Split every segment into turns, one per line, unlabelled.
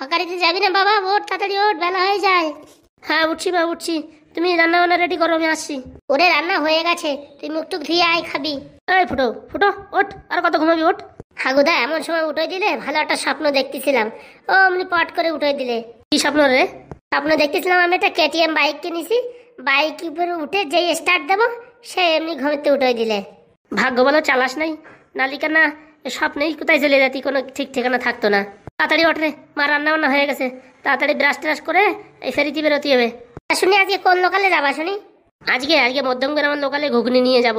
হকারিতে যাবি না বাবা ওঠ তাড়াতাড়ি ওঠ বেলা হয়ে যায় হ্যাঁ উঠছি মা উঠছি তুমি রান্না বান্না রেডি করো আমি আসছি ওরে রান্না হয়ে গেছে তুই মুখ টুক ধুয়ে আয় খাবি এই ফুটো ফুটো ওঠ আর কত ঘুমাবি ওঠ হাগুদা এমন সময় উঠে দিলে ভালো একটা স্বপ্ন দেখতেছিলাম ও আমি পট করে উঠে দিলে কি স্বপ্ন রে স্বপ্ন দেখতেছিলাম আমি একটা কেটিএম বাইক কিনেছি বাইক উপরে উঠে যেই স্টার্ট দেবো সে এমনি ঘুমতে উঠে দিলে ভাগ্য বলো চালাস নাই নালিকা না স্বপ্নেই কোথায় চলে যাতি কোনো ঠিক ঠিকানা থাকতো না তাড়াতাড়ি ওঠে মা রান্না বান্না হয়ে গেছে তাড়াতাড়ি ব্রাশ ট্রাশ করে এই ফেরিতে বেরোতে হবে শুনি আজকে কোন লোকালে যাবা শুনি আজকে আজকে মধ্যম গ্রামের লোকালে ঘুগনি নিয়ে যাব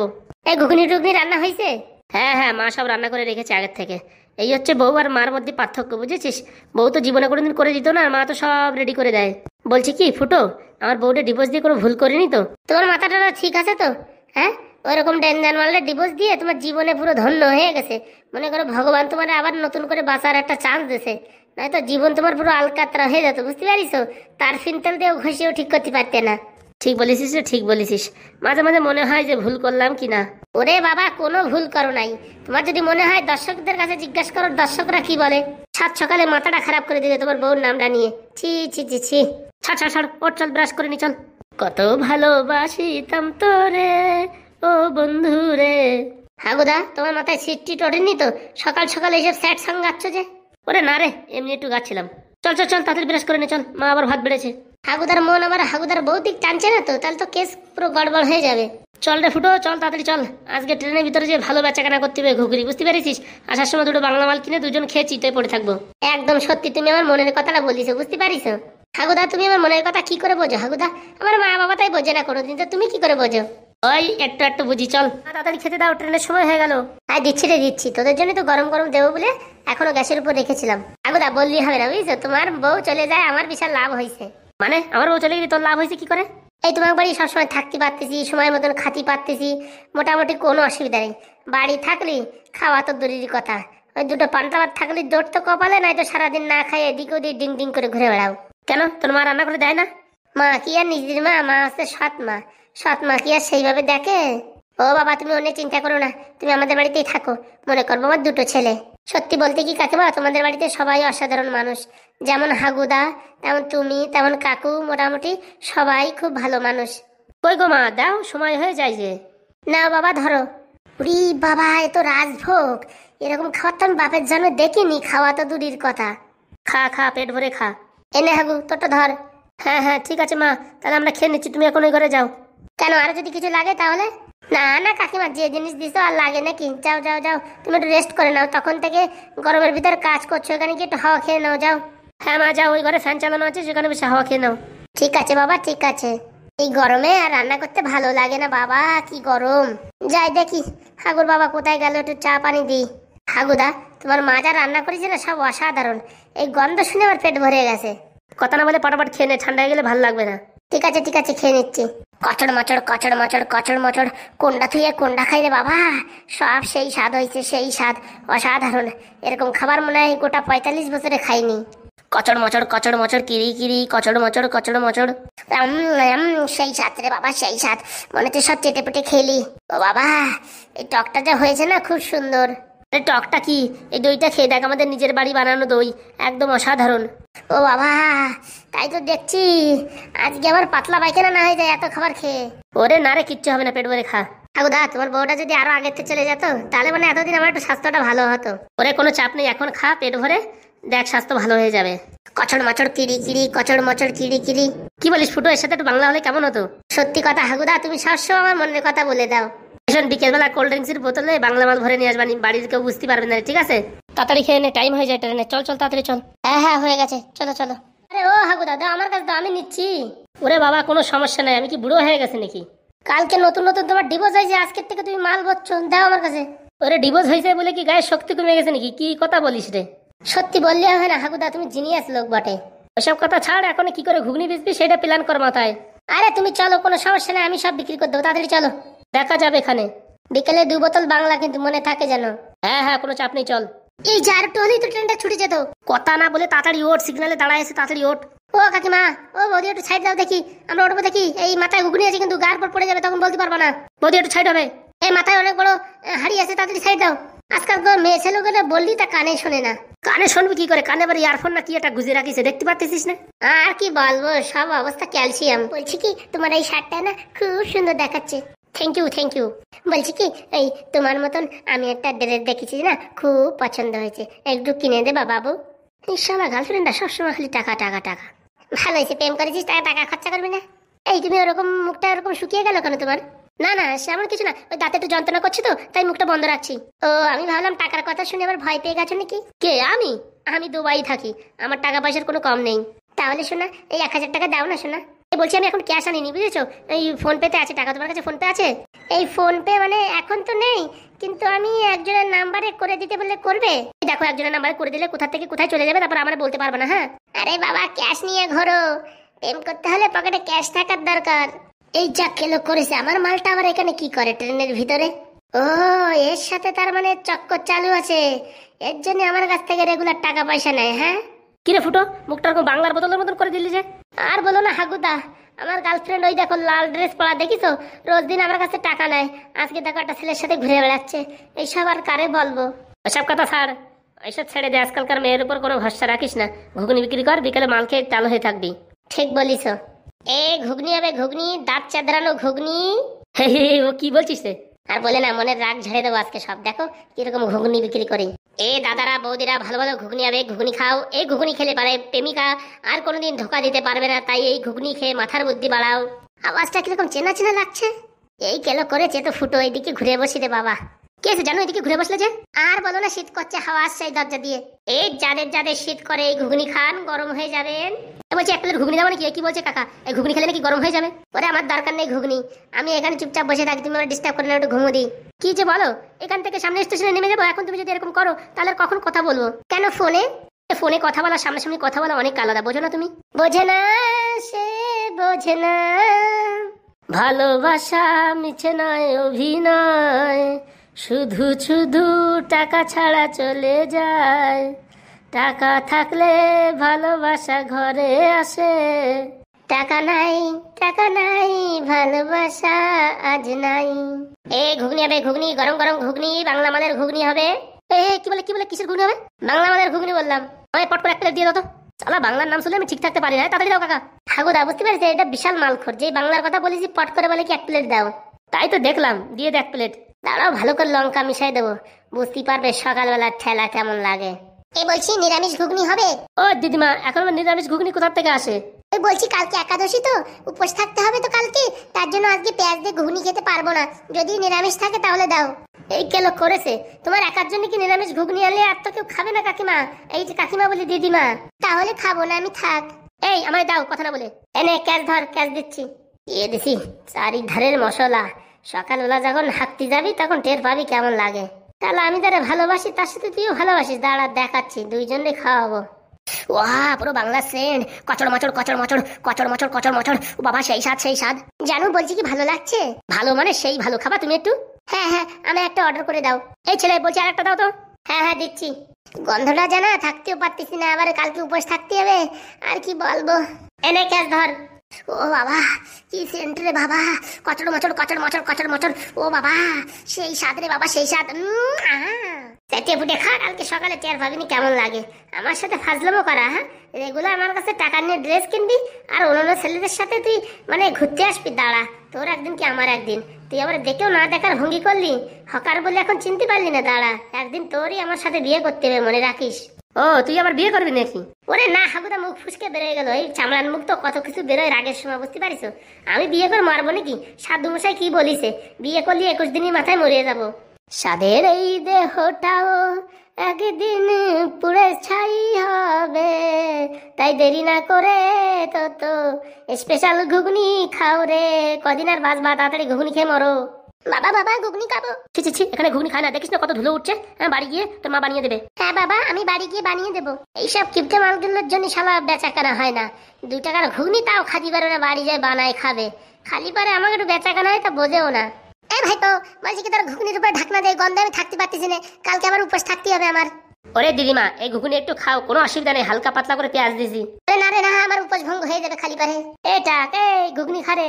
এই ঘুগনি টুগনি রান্না হয়েছে হ্যাঁ হ্যাঁ মা সব রান্না করে রেখেছে আগের থেকে এই হচ্ছে বউ আর মার মধ্যে পার্থক্য বুঝেছিস বউ তো জীবনে কোনোদিন করে দিত না মা তো সব রেডি করে দেয় বলছি কি ফুটো আমার বউটা ডিভোর্স দিয়ে কোনো ভুল করিনি তো তোমার মাথাটা ঠিক আছে তো হ্যাঁ ওইরকম মারলে ডিভোর্স দিয়ে তোমার জীবনে পুরো ধন্য হয়ে গেছে মনে করো ভগবান তোমার আবার নতুন করে বাঁচার একটা চান্স দিয়েছে নয়তো জীবন তোমার পুরো আলকাতরা হয়ে যেত বুঝতে পারিস তার ফিনতেল দিয়েও ঘষিয়েও ঠিক করতে পারতে না ঠিক বলেছিস ঠিক বলেছিস মাঝে মাঝে মনে হয় যে ভুল করলাম কি না ওরে বাবা কোনো ভুল করো নাই তোমার যদি মনে হয় দর্শকদের কাছে জিজ্ঞাসা করো দর্শকরা কি বলে সাত সকালে মাথাটা খারাপ করে দিলে তোমার বউর নামটা নিয়ে ছি ছি ছি ছি ছাড় ছাড় ছাড় ওর চল ব্রাশ করে নি চল কত ভালোবাসিতাম তোরে ও বন্ধু রে হাগুদা তোমার মাথায় সিট টিট তো সকাল সকাল এইসব স্যাট সং গাচ্ছ যে ওরে না রে এমনি একটু গাচ্ছিলাম চল চল চল তাদের ব্রাশ করে নে চল মা আবার ভাত বেড়েছে হাগুদার মন আবার হাগুদার বৌদিক টানছে না তো তাহলে তো কেস পুরো গড়বড় হয়ে যাবে চল রে ফুটো চল তাড়াতাড়ি চল আজকে ট্রেনের ভিতরে যে ভালো বেচাকেনা করতে হবে ঘুগরি বুঝতে পেরেছিস আসার সময় দুটো বাংলা মাল কিনে দুজন খেয়ে চিতে পড়ে থাকবো একদম সত্যি তুমি আমার মনের কথাটা বলিস বুঝতে পারিস হাগুদা তুমি আমার মনের কথা কি করে বোঝো হাগুদা আমার মা বাবা তাই বোঝে না কোনোদিন তো তুমি কি করে বোঝো ওই একটু একটু বুঝি চল তাড়াতাড়ি খেতে দাও ট্রেনের সময় হয়ে গেল হ্যাঁ দিচ্ছি রে দিচ্ছি তোদের জন্য তো গরম গরম দেবো বলে এখনো গ্যাসের উপর রেখেছিলাম আগুদা বললি হবে না বুঝছো তোমার বউ চলে যায় আমার বিশাল লাভ হয়েছে মানে আমার বউ চলে গেলে তোর লাভ হয়েছে কি করে এই তোমার বাড়ি সবসময় থাকতে পারতেছি সময় মতন খাতি পারতেছি মোটামুটি কোনো অসুবিধা নেই বাড়ি থাকলি খাওয়া তো দূরের কথা ওই দুটো পান্তাবার ভাত থাকলে দৌড় তো কপালে নাই তো সারাদিন না খাই এদিক ওদিক ডিং ডিং করে ঘুরে বেড়াও কেন তোর মা রান্না করে দেয় না মা কি আর নিজের মা মা হচ্ছে সৎ মা সৎ মা কি আর সেইভাবে দেখে ও বাবা তুমি অনেক চিন্তা করো না তুমি আমাদের বাড়িতেই থাকো মনে করবো আমার দুটো ছেলে সত্যি বলতে কি কাকিমা তোমাদের বাড়িতে সবাই অসাধারণ মানুষ যেমন হাগুদা তেমন তুমি তেমন কাকু মোটামুটি সবাই খুব ভালো মানুষ কই গো মা দাও সময় হয়ে যায় যে না বাবা ধরো উরি বাবা এ তো রাজভোগ এরকম খাওয়ার তো আমি বাপের জন্য দেখিনি খাওয়া তো দূরের কথা খা খা পেট ভরে খা এনে হাগু তোরটা ধর হ্যাঁ হ্যাঁ ঠিক আছে মা তাহলে আমরা খেয়ে নিচ্ছি তুমি এখন ওই ঘরে যাও কেন আরো যদি কিছু লাগে তাহলে না না কাকিমা যে জিনিস দিছো আর লাগে নাকি যাও যাও যাও তুমি একটু রেস্ট করে নাও তখন থেকে গরমের ভিতর কাজ করছো এখানে গিয়ে একটু হাওয়া খেয়ে নাও যাও হ্যাঁ মা যাও ওই ঘরে ফ্যান চালানো আছে সেখানে বসে হাওয়া খেয়ে নাও ঠিক আছে বাবা ঠিক আছে এই গরমে আর রান্না করতে ভালো লাগে না বাবা কি গরম যাই দেখি হাগুর বাবা কোথায় গেল একটু চা পানি দিই হাগুদা তোমার মা যা রান্না করেছে না সব অসাধারণ এই গন্ধ শুনে আমার পেট ভরে গেছে কথা না বলে পটাপট খেয়ে নে ঠান্ডা হয়ে গেলে ভালো লাগবে না ঠিক আছে ঠিক আছে খেয়ে নিচ্ছি কচড় মচড় কচড় মচড় কচড় মচড় কোনটা থুয়ে কোনটা খাই রে বাবা সব সেই স্বাদ হয়েছে সেই স্বাদ অসাধারণ এরকম খাবার মনে হয় গোটা পঁয়তাল্লিশ বছরে খাইনি কচড় মচড় কচড় মচড় কিরি কিরি কচড় মচড় কচড় মচড় সেই স্বাদ রে বাবা সেই স্বাদ মনে হচ্ছে সব চেটে পেটে খেলি ও বাবা এই টকটা যা হয়েছে না খুব সুন্দর আরে টকটা কি এই দইটা খেয়ে দেখ আমাদের নিজের বাড়ি বানানো দই একদম অসাধারণ ও বাবা তাই তো দেখছি আজকে আমার পাতলা পায়খানা না হয়ে যায় এত খাবার খেয়ে ওরে না রে কিচ্ছু হবে না পেট ভরে খা দা তোমার বউটা যদি আরো আগেতে চলে যেত তাহলে মানে এতদিন আমার একটু স্বাস্থ্যটা ভালো হতো ওরে কোনো চাপ নেই এখন খা পেট ভরে দেখ স্বাস্থ্য ভালো হয়ে যাবে কচড় মাচড় কিড়ি কিড়ি কচড় মচড় কিড়ি কিড়ি কি বলিস ফুটো এর সাথে একটু বাংলা হলে কেমন হতো সত্যি কথা হাগুদা তুমি সবসময় আমার মনের কথা বলে দাও এখন বিকেলবেলা কোল্ড ড্রিঙ্কসের বোতলে বাংলা মাল ভরে নিয়ে আসবানি বাড়ির কেউ বুঝতে পারবে না ঠিক আছে তাড়াতাড়ি খেয়ে নে টাইম হয়ে যায় ট্রেনে চল চল তাড়াতাড়ি চল হ্যাঁ হ্যাঁ হয়ে গেছে চলো চলো আরে ও হাগু দাদা আমার কাছে তো আমি নিচ্ছি ওরে বাবা কোনো সমস্যা নাই আমি কি বুড়ো হয়ে গেছে নাকি কালকে নতুন নতুন তোমার ডিভোর্স হয়েছে আজকের থেকে তুমি মাল বচ্ছ দাও আমার কাছে ওরে ডিভোর্স হয়েছে বলে কি গায়ে শক্তি কমে গেছে নাকি কি কথা বলিস রে সত্যি বললে হয় না হাগুদা তুমি জিনিয়াস লোক বটে ওসব কথা ছাড় এখন কি করে ঘুগনি বেচবি সেটা প্ল্যান কর মাথায় আরে তুমি চলো কোনো সমস্যা নেই আমি সব বিক্রি করে দেবো তাড়াতাড়ি চলো দেখা যাবে এখানে বিকেলে দু বোতল বাংলা কিন্তু মনে থাকে যেন হ্যাঁ হ্যাঁ কোনো চাপ নেই চল এই যার একটু হলেই তো ট্রেনটা ছুটে যেত কথা না বলে তাড়াতাড়ি ওঠ সিগনালে দাঁড়ায় এসে তাড়াতাড়ি ওঠ ও কাকিমা ও বৌদি একটু সাইড দাও দেখি আমরা ওঠবো দেখি এই মাথায় ঘুগনি আছে কিন্তু গার পর পড়ে যাবে তখন বলতে পারবা না বৌদি একটু সাইড হবে এই মাথায় অনেক বড় হাড়ি আছে তাড়াতাড়ি সাইড দাও আজকাল তো মেয়ে ছেলেগুলো বললি তা কানে শোনে না কানে শুনবি কি করে কানে বারে ইয়ারফোন না কি একটা গুজে রাখিস দেখতে পারতেছিস না আর কি বলবো সব অবস্থা ক্যালসিয়াম বলছি কি তোমার এই শার্টটা না খুব সুন্দর দেখাচ্ছে থ্যাংক ইউ থ্যাংক ইউ বলছি কি এই তোমার মতন আমি একটা ড্রেস দেখেছি না খুব পছন্দ হয়েছে একটু কিনে দেবা বাবু সবার গার্লফ্রেন্ডরা সবসময় খালি টাকা টাকা টাকা ভালো হয়েছে প্রেম করেছিস টাকা টাকা খরচা করবি না এই তুমি ওরকম মুখটা ওরকম শুকিয়ে গেল কেন তোমার না না সেমন কিছু না ওই দাঁতে একটু যন্ত্রণা করছে তো তাই মুখটা বন্ধ রাখছি ও আমি ভাবলাম টাকার কথা শুনে আবার ভয় পেয়ে গেছো নাকি কে আমি আমি দুবাই থাকি আমার টাকা পয়সার কোনো কম নেই তাহলে শোনা এই এক হাজার টাকা দাও না শোনা বলছি আমি এখন ক্যাশ আনিনি বুঝেছো এই ফোনপেতে আছে টাকা তোমার কাছে ফোনপে আছে এই ফোনপে মানে এখন তো নেই কিন্তু আমি একজনের নাম্বারে করে দিতে বললে করবে দেখো একজনের নাম্বারে করে দিলে কোথা থেকে কোথায় চলে যাবে তারপর আমরা বলতে পারবো না হ্যাঁ আরে বাবা ক্যাশ নিয়ে ঘরো প্রেম করতে হলে পকেটে ক্যাশ থাকার দরকার এই যা খেলো করেছে আমার মালটা আবার এখানে কি করে ট্রেনের ভিতরে ও এর সাথে তার মানে চক্কর চালু আছে এর জন্য আমার কাছ থেকে রেগুলার টাকা পয়সা নেয় হ্যাঁ কিরে ফুটো মুখটা বাংলার বদলের মতন করে দিলি যে আর বলো না হাগুদা আমার গার্লফ্রেন্ড ওই দেখো লাল ড্রেস পরা দেখিছো রোজ দিন আমার কাছে টাকা নেয় আজকে দেখো একটা ছেলের সাথে ঘুরে বেড়াচ্ছে এইসব আর কারে বলবো ওইসব কথা ছাড় এইসব ছেড়ে দে আজকালকার মেয়ের উপর কোনো ভরসা রাখিস না ঘুগনি বিক্রি কর বিকেলে মাল খেয়ে চালু হয়ে থাকবি ঠিক বলিস এ ঘুগনি হবে ঘুগনি দাঁত চাঁদড়ানো ঘুগনি ও কি বলছিস রে আর বলে না মনের রাগ ঝেড়ে দেবো আজকে সব দেখো কিরকম ঘুগনি বিক্রি করি এ দাদারা বৌদিরা ভালো ভালো ঘুগনি হবে ঘুগনি খাও এই ঘুগনি খেলে পারে প্রেমিকা আর কোনোদিন ধোকা দিতে পারবে না তাই এই ঘুগনি খেয়ে মাথার বুদ্ধি বাড়াও আওয়াজটা কিরকম চেনা চেনা লাগছে এই গেল করেছে তো ফুটো এইদিকে ঘুরে বসি রে বাবা কে আছে জানো এদিকে ঘুরে বসলে যে আর বলো না শীত করছে হাওয়া আসছে এই দরজা দিয়ে এই যাদের যাদের শীত করে এই ঘুগনি খান গরম হয়ে যাবেন বলছি একটা ঘুগনি দেবো নাকি কি বলছে কাকা এই ঘুগনি খেলে নাকি গরম হয়ে যাবে ওরে আমার দরকার নেই ঘুগনি আমি এখানে চুপচাপ বসে থাকি তুমি আমার ডিস্টার্ব করে না একটু ঘুমো দিই কি যে বলো এখান থেকে সামনে স্টেশনে নেমে যাবো এখন তুমি যদি এরকম করো তাহলে কখন কথা বলবো কেন ফোনে ফোনে কথা বলা সামনাসামনি কথা বলা অনেক আলাদা বোঝো না তুমি বোঝে না সে বোঝে না ভালোবাসা মিছে নয় অভিনয় শুধু শুধু টাকা ছাড়া চলে যায় টাকা থাকলে ভালোবাসা ঘরে আসে টাকা নাই টাকা নাই ভালোবাসা আজ নাই এ ঘুগনি হবে ঘুগনি গরম গরম ঘুগনি বাংলা মালের ঘুগনি হবে এ কি বলে কি বলে কিসের ঘুগনি হবে বাংলা মালের ঘুগনি বললাম আমি পট করে একটা দিয়ে দাও তো চালা বাংলার নাম শুনলে আমি ঠিক থাকতে পারি না হ্যাঁ, তাড়াতাড়ি দাও কাকা ঠাকুরদা বুঝতে পারছি এটা বিশাল মালখোর যে বাংলার কথা বলেছি পট করে বলে কি এক প্লেট দাও তাই তো দেখলাম দিয়ে দে এক প্লেট দাঁড়াও ভালো করে লঙ্কা মিশাই দেবো বুঝতে পারবে সকালবেলার ঠেলা কেমন লাগে এ বলছি নিরামিষ ঘুগনি হবে ও দিদিমা এখন নিরামিষ ঘুগনি কোথা থেকে আসে ওই বলছি কালকে একাদশী তো উপোস থাকতে হবে তো কালকে তার জন্য আজকে পেঁয়াজ দিয়ে ঘুগনি খেতে পারবো না যদি নিরামিষ থাকে তাহলে দাও এই কেল করেছে তোমার একার জন্য কি নিরামিষ ঘুগনি আনলে আর তো কেউ খাবে না কাকিমা এই যে কাকিমা বলি দিদিমা তাহলে খাবো না আমি থাক এই আমায় দাও কথা না বলে এনে ক্যাশ ধর ক্যাশ দিচ্ছি এ দিছি চারিধারের ধারের মশলা সকালবেলা যখন হাঁকতে যাবি তখন টের পাবি কেমন লাগে তাহলে আমি যারা ভালোবাসি তার সাথে তুইও ভালোবাসিস দাঁড়া দেখাচ্ছি দুইজনে খাওয়াবো ওয়া পুরো বাংলা সেন্ট কচড় মচড় কচড় মচড় কচড় মচড় কচড় মচড় বাবা সেই স্বাদ সেই স্বাদ জানো বলছি কি ভালো লাগছে ভালো মানে সেই ভালো খাবা তুমি একটু হ্যাঁ হ্যাঁ আমি একটা অর্ডার করে দাও এই ছেলে বলছি আর একটা দাও তো হ্যাঁ হ্যাঁ দিচ্ছি গন্ধটা জানা থাকতেও পারতেছি না আবার কালকে উপোস থাকতে হবে আর কি বলবো এনে ক্যাশ ধর ও বাবা কি সেন্ট বাবা কচড় মচড় কচড় মচড় কচড় মচড় ও বাবা সেই সাদরে বাবা সেই স্বাদ চেটে ফুটে খা কালকে সকালে চেয়ার ভাবিনি কেমন লাগে আমার সাথে ফাজলামো করা হ্যাঁ রেগুলার আমার কাছে টাকা নিয়ে ড্রেস কিনবি আর অন্যান্য ছেলেদের সাথে তুই মানে ঘুরতে আসবি দাঁড়া তোর একদিন কি আমার একদিন তুই আবার দেখেও না দেখার ভঙ্গি করলি হকার বলে এখন চিনতে পারলি না দাঁড়া একদিন তোরই আমার সাথে বিয়ে করতে হবে মনে রাখিস ও তুই আবার বিয়ে করবি নাকি ওরে না হাগুদা মুখ ফুসকে বেরোয় গেল এই চামড়ার মুখ তো কত কিছু বেরোয় রাগের সময় বুঝতে পারিস আমি বিয়ে করে মারবো নাকি সাধু মশাই কি বলিছে বিয়ে করলে একুশ দিনের মাথায় মরিয়ে যাবো সাদের এই দেহটাও একদিন পুড়ে ছাই হবে তাই দেরি না করে তো তো স্পেশাল ঘুগনি খাও রে কদিন আর বা তাড়াতাড়ি ঘুগনি খেয়ে মরো বাবা বাবা ঘুগনি খাবো ছি ছি ছি এখানে ঘুগনি খায় না দেখিস না কত ধুলো উঠছে হ্যাঁ বাড়ি গিয়ে তোর মা বানিয়ে দেবে হ্যাঁ বাবা আমি বাড়ি গিয়ে বানিয়ে দেবো এইসব কিপ্টে মালগুলোর জন্য শালা বেচা কেনা হয় না দুই টাকার ঘুগনি তাও খাদি পারে না বাড়ি যায় বানায় খাবে খালি পারে আমাকে একটু বেচা কেনা হয় তা বোঝেও না এ ভাই তো বলছি কি তোর ঘুগনির উপরে ঢাকনা দেয় গন্ধে আমি থাকতে পারতেছি না কালকে আবার উপোস থাকতে হবে আমার ওরে দিদিমা এই ঘুগনি একটু খাও কোনো অসুবিধা নেই হালকা পাতলা করে পেঁয়াজ দিছি না রে না আমার উপোস ভঙ্গ হয়ে যাবে খালি পারে এটা টাক এই ঘুগনি খারে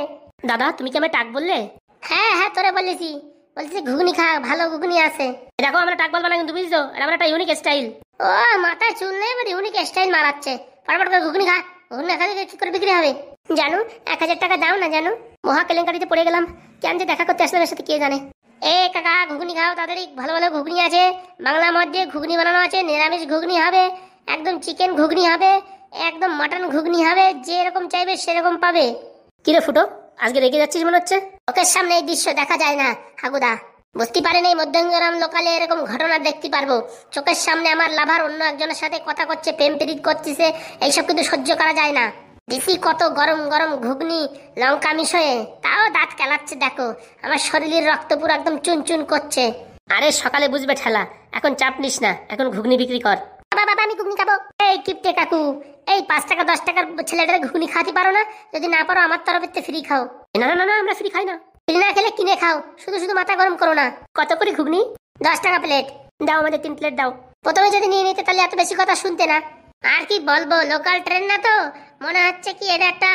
দাদা তুমি কি আমায় টাক বললে হ্যাঁ হ্যাঁ তোরা বলেছি বলছি ঘুগনি খা ভালো ঘুগনি আছে দেখো আমরা টাক বলবো না কিন্তু বুঝছো এটা আমার একটা ইউনিক স্টাইল ও মাথায় চুল নেই বাট ইউনিক স্টাইল মারাচ্ছে ফটাফট করে ঘুগনি খা ঘুগনি খা কি করে বিক্রি হবে জানো এক হাজার টাকা দাও না জানো মহা কেলেঙ্কারিতে পড়ে গেলাম কেন যে দেখা করতে আসলাম এর সাথে কে জানে এ কাকা ঘুগনি খাও তাদেরই ভালো ভালো ঘুগনি আছে বাংলা মদ দিয়ে ঘুগনি বানানো আছে নিরামিষ ঘুগনি হবে একদম চিকেন ঘুগনি হবে একদম মাটন ঘুগনি হবে যেরকম চাইবে সেরকম পাবে কিরে ফুটো আজকে রেগে যাচ্ছিস মনে হচ্ছে চোখের সামনে এই দৃশ্য দেখা যায় না হাগুদা বুঝতে পারেন এই মধ্যমগ্রাম লোকালে এরকম ঘটনা দেখতে পারবো চোখের সামনে আমার লাভার অন্য একজনের সাথে কথা করছে প্রেম পীড়িত করতেছে এইসব কিন্তু সহ্য করা যায় না দিছি কত গরম গরম ঘুগনি লঙ্কা মিশয়ে তাও দাঁত কেলাচ্ছে দেখো আমার শরীরের রক্ত পুরো একদম চুন চুন করছে আরে সকালে বুঝবে ঠেলা এখন চাপ নিস না এখন ঘুগনি বিক্রি কর বাবা আমি ঘুগনি খাবো এই কিপটে কাকু এই পাঁচ টাকা দশ টাকার ছেলেটাকে ঘুগনি খাওয়াতে পারো না যদি না পারো আমার তরফের ফ্রি খাও না না না আমরা ফ্রি খাই না ফ্রি না খেলে কিনে খাও শুধু শুধু মাথা গরম করো না কত করে ঘুগনি দশ টাকা প্লেট দাও আমাদের তিন প্লেট দাও প্রথমে যদি নিয়ে নিতে তাহলে এত বেশি কথা শুনতে না আর কি বলবো লোকাল ট্রেন না তো মনে হচ্ছে কি এটা একটা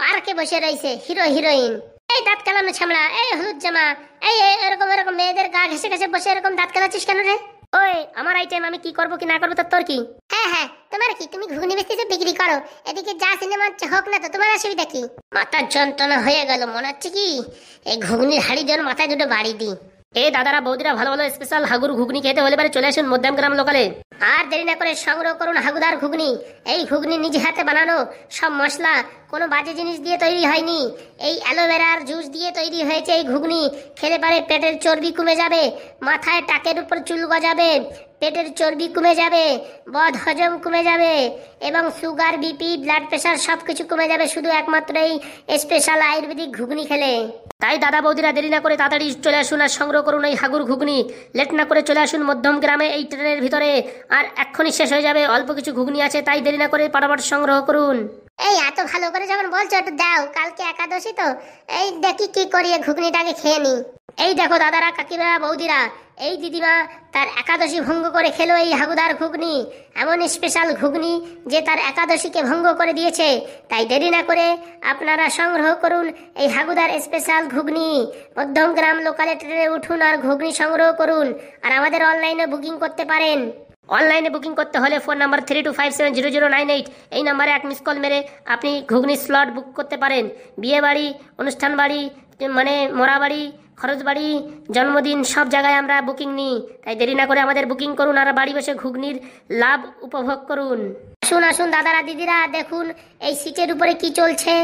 পার্কে বসে রয়েছে হিরো হিরোইন এই দাঁত কালানো ছামড়া এই হলুদ জামা এই এরকম এরকম মেয়েদের গা ঘেসে ঘেসে বসে এরকম দাঁত খেলাচ্ছিস কেন রে ওই আমার আইটেম আমি কি করবো কি না করবো তোর কি হ্যাঁ হ্যাঁ তোমার কি তুমি ঘুগনি বেচতেছ বিক্রি করো এদিকে যা সিনেমা হোক না তো তোমার অসুবিধা কি মাথার যন্ত্রণা হয়ে গেল মনে হচ্ছে কি এই ঘুগনির হাড়ি মাথায় দুটো বাড়ি দিই দাদারা বৌদিরা ভালো ভালো স্পেশাল হাগুর ঘুগনি খেতে হলে পারে চলে আসুন লোকালে আর দেরি না করে সংগ্রহ করুন হাগুদার ঘুগনি এই ঘুগনি নিজে হাতে বানানো সব মশলা কোনো বাজে জিনিস দিয়ে তৈরি হয়নি এই অ্যালোভেরার জুস দিয়ে তৈরি হয়েছে এই ঘুগনি খেলে পারে পেটের চর্বি কমে যাবে মাথায় টাকের উপর চুল গজাবে পেটের চর্বি কমে যাবে বদ হজম কমে যাবে এবং সুগার বিপি ব্লাড প্রেশার সব কিছু কমে যাবে শুধু একমাত্র এই স্পেশাল আয়ুর্বেদিক ঘুগনি খেলে তাই দাদা বৌদিরা দেরি না করে তাড়াতাড়ি চলে আসুন আর সংগ্রহ করুন এই হাগুর ঘুগনি লেট না করে চলে আসুন মধ্যম গ্রামে এই ট্রেনের ভিতরে আর এক্ষুনি শেষ হয়ে যাবে অল্প কিছু ঘুগনি আছে তাই দেরি না করে পাটাপাট সংগ্রহ করুন এই এত ভালো করে যখন বলছো একটু দাও কালকে একাদশী তো এই দেখি কি করি ঘুগনিটাকে খেয়ে নি এই দেখো দাদারা কাকিমারা বৌদিরা এই দিদিমা তার একাদশী ভঙ্গ করে খেলো এই হাগুদার ঘুগনি এমন স্পেশাল ঘুগনি যে তার একাদশীকে ভঙ্গ করে দিয়েছে তাই দেরি না করে আপনারা সংগ্রহ করুন এই হাগুদার স্পেশাল ঘুগনি মধ্যমগ্রাম লোকালে ট্রেনে উঠুন আর ঘুগনি সংগ্রহ করুন আর আমাদের অনলাইনে বুকিং করতে পারেন অনলাইনে বুকিং করতে হলে phone number three two five seven zero zero nine eight এই নাম্বারে এক মিস কল মেরে আপনি ঘুগনির স্লট বুক করতে পারেন বিয়ে বাড়ি অনুষ্ঠান বাড়ি মানে মরাবাড়ি বাড়ি খরচ বাড়ি জন্মদিন সব জায়গায় আমরা বুকিং নিই তাই দেরি না করে আমাদের বুকিং করুন আর বাড়ি বসে ঘুগনির লাভ উপভোগ করুন আসুন আসুন দাদারা দিদিরা দেখুন এই সিটের উপরে কি চলছে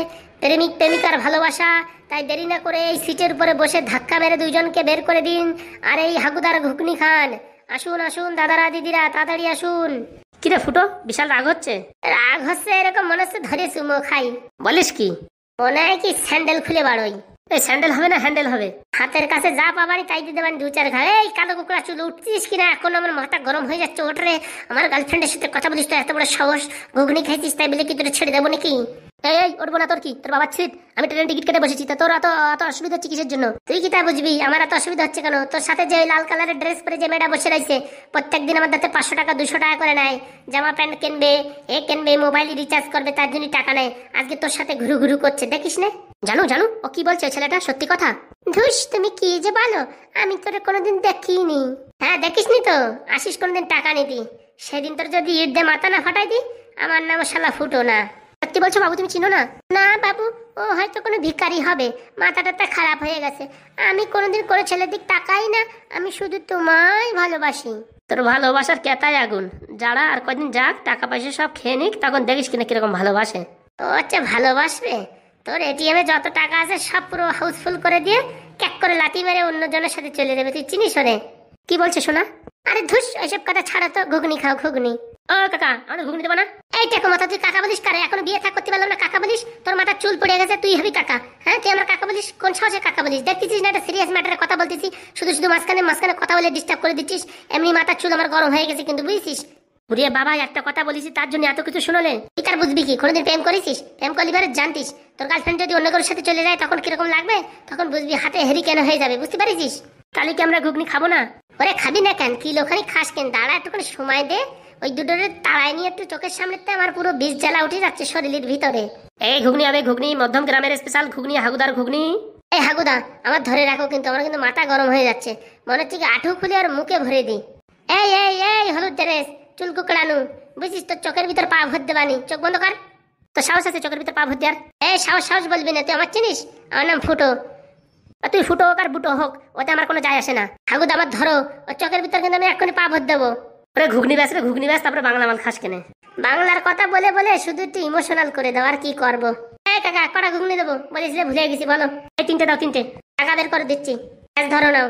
প্রেমিক প্রেমিকার ভালোবাসা তাই দেরি না করে এই সিটের উপরে বসে ধাক্কা মেরে দুইজনকে বের করে দিন আর এই হাগুদার ঘুগনি খান আসুন আসুন দাদারা দিদিরা তাড়াতাড়ি আসুন কিরে ফুটো বিশাল রাগ হচ্ছে রাগ হচ্ছে এরকম মনে হচ্ছে ধরে সুমো খাই বলিস কি মনে হয় কি স্যান্ডেল খুলে বাড়ই এই স্যান্ডেল হবে না হ্যান্ডেল হবে হাতের কাছে যা পাবানি তাই দিতে পারি দু চার ঘা এই কালো কুকুরা চুল উঠছিস কিনা এখন আমার মাথা গরম হয়ে যাচ্ছে ওঠ রে আমার গার্লফ্রেন্ডের সাথে কথা বলিস তো এত বড় সাহস ঘুগনি খেয়েছিস তাই বলে কি তোরা ছেড়ে দেবো নাকি এই এই উঠবো না তোর কি তোর বাবার ছিট আমি ট্রেনের টিকিট কেটে বসেছি তা তোর অত অত অসুবিধা হচ্ছে কিসের জন্য তুই কি তা বুঝবি আমার এত অসুবিধা হচ্ছে কেন তোর সাথে যে লাল কালারের ড্রেস পরে যে মেয়েটা বসে রয়েছে প্রত্যেক দিন আমার দাঁতে পাঁচশো টাকা দুশো টাকা করে নেয় জামা প্যান্ট কিনবে এ কিনবে মোবাইল রিচার্জ করবে তার জন্য টাকা নেয় আজকে তোর সাথে ঘুরু ঘুরু করছে দেখিস না জানো জানো ও কি বলছে ছেলেটা সত্যি কথা ধুস তুমি কি যে বলো আমি তোর কোনোদিন দেখিনি হ্যাঁ দেখিসনি তো আসিস কোনোদিন টাকা নিতি সেদিন তোর যদি ইট দে মাথা না ফাটাই দি আমার নাম শালা ফুটো না সত্যি বলছো বাবু তুমি চিনো না না বাবু ও হয়তো কোনো ভিকারি হবে মাথাটা তো খারাপ হয়ে গেছে আমি কোনোদিন কোনো ছেলের দিক তাকাই না আমি শুধু তোমায় ভালোবাসি তোর ভালোবাসার কেতাই আগুন যারা আর কদিন যাক টাকা পয়সা সব খেয়ে নিক তখন দেখিস কিনা কিরকম ভালোবাসে ও আচ্ছা ভালোবাসবে তোর এটিএমে যত টাকা আছে সব পুরো হাউসফুল করে দিয়ে ক্যাক করে লাতি মেরে অন্য জনের সাথে চলে যাবে তুই চিনিস ওরে কি বলছে শোনা আরে ধুস এসব কথা ছাড়া তো ঘুগনি খাও ঘুগনি ও কাকা আমাদের ঘুগনি দেবো না এই দেখো মাথা তুই কাকা বলিস কারে এখনো বিয়ে থাক করতে পারলাম না কাকা বলিস তোর মাথা চুল পড়ে গেছে তুই হবি কাকা হ্যাঁ তুই আমার কাকা বলিস কোন সাহসে কাকা বলিস দেখতেছিস না একটা সিরিয়াস ম্যাটারে কথা বলতেছি শুধু শুধু মাঝখানে মাঝখানে কথা বলে ডিস্টার্ব করে দিচ্ছিস এমনি মাথা চুল আমার গরম হয়ে গেছে কিন্তু বুঝছিস ওরে বাবা একটা কথা বলেছি তার জন্য এত কিছু শোনালে কি তার বুঝবি কি কোনোদিন প্রেম করেছিস প্রেম করলি বারে জানতিস তোর গার্লফ্রেন্ড যদি অন্য কারোর সাথে চলে যায় তখন কিরকম লাগবে তখন বুঝবি হাতে হেরি কেন হয়ে যাবে বুঝতে পারিস তাহলে কি আমরা ঘুগনি খাবো না ওরে খাবি না কেন কিলো খানি খাস কেন দাঁড়া একটুখানি সময় দে ওই দুটোরে তাড়ায় নিয়ে একটু চোখের সামনে আমার পুরো বিষ জ্বালা উঠে যাচ্ছে শরীরের ভিতরে এই ঘুগনি হবে ঘুগনি মধ্যম গ্রামের স্পেশাল ঘুগনি হাগুদার ঘুগনি এই হাগুদা আমার ধরে রাখো কিন্তু আমার কিন্তু মাথা গরম হয়ে যাচ্ছে মনে হচ্ছে কি আঠু খুলে আর মুখে ভরে দিই এই এই এই হলুদ ড্রেস চুল কুকড়ানো বুঝিস তোর চোখের ভিতর পা ভর দেবানি চোখ বন্ধ কর তোর সাহস আছে চোখের ভিতর পা ভর দেওয়ার এ সাহস সাহস বলবি না তুই আমার চিনিস আমার নাম ফুটো তুই ফুটো হোক আর বুটো হোক ওতে আমার কোনো যায় আসে না হাগুদ আবার ধরো ওর চোখের ভিতর কিন্তু আমি এক্ষুনি পা ভর দেবো ওরে ঘুগনি ব্যাস রে ঘুগনি ব্যাস তারপরে বাংলা মাল খাস কেনে বাংলার কথা বলে বলে শুধু একটু ইমোশনাল করে দেওয়ার আর কি করবো এ কাকা কটা ঘুগনি দেবো বলিস রে ভুলে গেছি বলো এই তিনটে দাও তিনটে টাকা বের করে দিচ্ছি ধরো নাও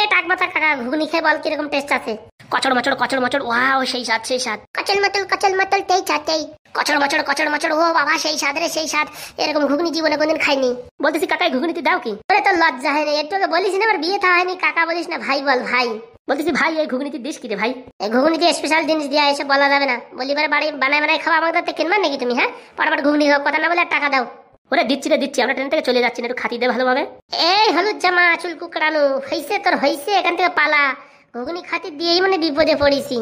এ টাক মাথা কাকা ঘুগনি খেয়ে বল কিরকম টেস্ট আছে কচড় মচড় কচড় মচড় ওয়াও সেই স্বাদ সেই স্বাদ কচল মতল কচল মতল তেই চাতেই কচড় মচড় কচড় মচড় ও বাবা সেই স্বাদ রে সেই সাদ এরকম ঘুগনি জীবনে কোনদিন খাইনি বলতেছি কাকাই ঘুগনিতে দাও কি বলে তো লজ্জা হয়নি একটু বলিস না আমার বিয়ে থা হয়নি কাকা বলিস না ভাই বল ভাই বলতেছি ভাই এই ঘুগনিতে দিস কি রে ভাই এই ঘুগনিতে স্পেশাল জিনিস দেওয়া এসে বলা যাবে না বলি এবার বাড়ি বানায় বানায় খাওয়া আমাদের তো কিনবার নাকি তুমি হ্যাঁ পর পর ঘুগনি হোক কথা না বলে টাকা দাও ওরে দিচ্ছি রে দিচ্ছি আমরা ট্রেন থেকে চলে যাচ্ছি না একটু খাতি দে ভালোভাবে এই হলুদ জামা চুল কুকড়ানো হইছে তোর হইছে এখান থেকে পালা ঘুগনি খাতে দিয়েই মানে বিপদে পড়েছি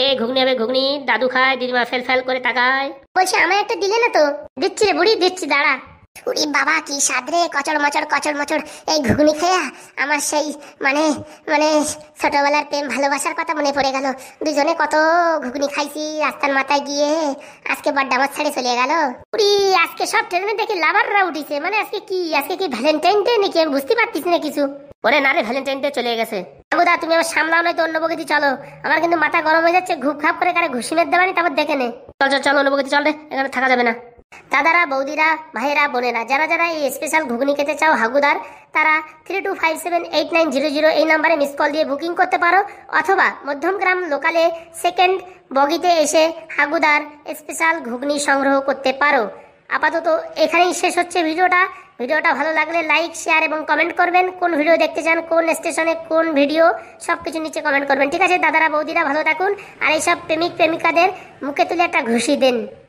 এ ঘুগনি হবে ঘুগনি দাদু খায় দিদিমা ফেল ফেল করে তাকায় বলছি আমায় একটা দিলে না তো দিচ্ছি রে বুড়ি দিচ্ছি দাঁড়া উড়ি বাবা কি সাদরে কচড় মচড় কচড় মচড় এই ঘুগনি খেয়া আমার সেই মানে মানে ছোটবেলার প্রেম ভালোবাসার কথা মনে পড়ে গেল দুজনে কত ঘুগনি খাইছি রাস্তার মাথায় গিয়ে আজকে বড্ডামার ছাড়ে চলে গেল উড়ি আজকে সব ট্রেনে দেখি লাভাররা উঠেছে মানে আজকে কি আজকে কি ভ্যালেন্টাইন ডে নাকি আমি বুঝতে পারতিস না কিছু ওরে নারে ভ্যালেন্টাইনটা চলে গেছে বাবুদা তুমি আমার সামলাও নয় তো অন্য বগিতে চলো আমার কিন্তু মাথা গরম হয়ে যাচ্ছে ঘুপ খাপ করে কারে ঘুষি মেদ দেবানি তারপর দেখে নে চল চল চল অন্য বগিতে চল রে এখানে থাকা যাবে না দাদারা বৌদিরা ভাইয়েরা বোনেরা যারা যারা এই স্পেশাল ঘুগনি খেতে চাও হাগুদার তারা three two five seven eight nine zero zero এই নাম্বারে মিস কল দিয়ে বুকিং করতে পারো অথবা মধ্যমগ্রাম লোকালে সেকেন্ড বগিতে এসে হাগুদার স্পেশাল ঘুগনি সংগ্রহ করতে পারো আপাতত এখানেই শেষ হচ্ছে ভিডিওটা ভিডিওটা ভালো লাগলে লাইক শেয়ার এবং কমেন্ট করবেন কোন ভিডিও দেখতে চান কোন স্টেশনে কোন ভিডিও সব কিছু নিচে কমেন্ট করবেন ঠিক আছে দাদারা বৌদিরা ভালো থাকুন আর এইসব প্রেমিক প্রেমিকাদের মুখে তুলে একটা ঘুষি দেন